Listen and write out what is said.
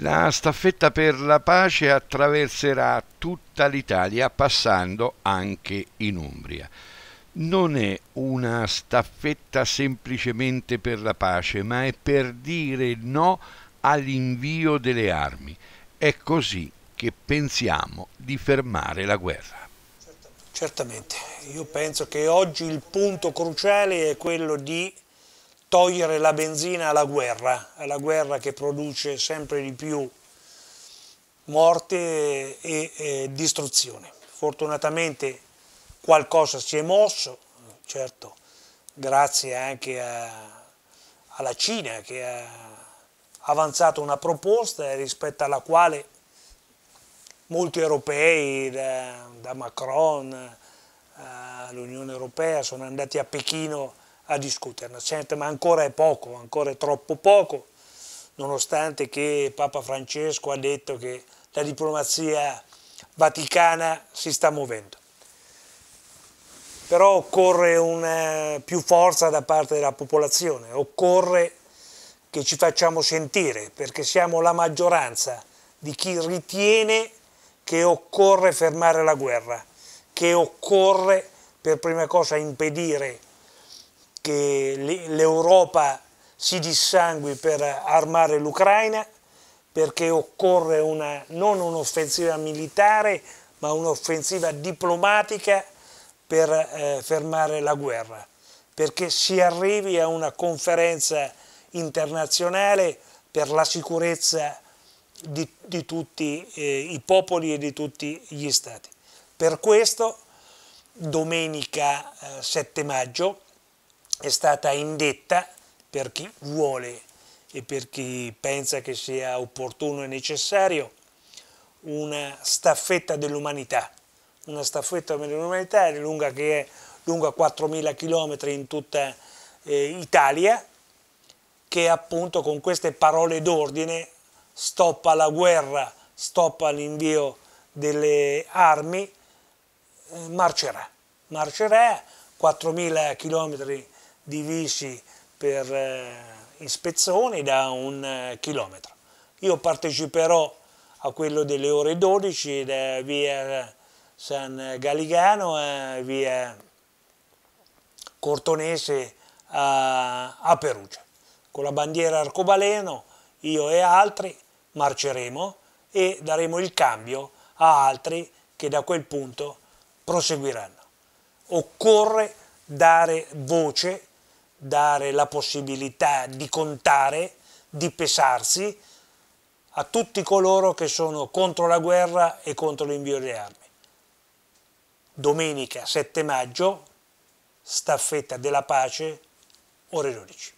La staffetta per la pace attraverserà tutta l'Italia passando anche in Umbria. Non è una staffetta semplicemente per la pace, ma è per dire no all'invio delle armi. È così che pensiamo di fermare la guerra. Certamente, io penso che oggi il punto cruciale è quello di togliere la benzina alla guerra, alla guerra che produce sempre di più morte e, e distruzione. Fortunatamente qualcosa si è mosso, certo grazie anche a, alla Cina che ha avanzato una proposta rispetto alla quale molti europei, da, da Macron eh, all'Unione Europea, sono andati a Pechino a a discuterne, certo, ma ancora è poco, ancora è troppo poco, nonostante che Papa Francesco ha detto che la diplomazia vaticana si sta muovendo. Però occorre una, eh, più forza da parte della popolazione, occorre che ci facciamo sentire, perché siamo la maggioranza di chi ritiene che occorre fermare la guerra, che occorre per prima cosa impedire che l'Europa si dissangui per armare l'Ucraina perché occorre una, non un'offensiva militare ma un'offensiva diplomatica per eh, fermare la guerra, perché si arrivi a una conferenza internazionale per la sicurezza di, di tutti eh, i popoli e di tutti gli stati. Per questo domenica eh, 7 maggio è stata indetta per chi vuole e per chi pensa che sia opportuno e necessario una staffetta dell'umanità, una staffetta dell'umanità lunga, che è, lunga 4.000 km in tutta eh, Italia, che appunto con queste parole d'ordine stoppa la guerra, stoppa l'invio delle armi, eh, marcerà, marcerà 4.000 km divisi per eh, i spezzoni da un eh, chilometro. Io parteciperò a quello delle ore 12 da via San Galligano a eh, via Cortonese a, a Perugia. Con la bandiera arcobaleno io e altri marceremo e daremo il cambio a altri che da quel punto proseguiranno. Occorre dare voce dare la possibilità di contare, di pesarsi a tutti coloro che sono contro la guerra e contro l'invio delle armi. Domenica 7 maggio, staffetta della pace, ore 12.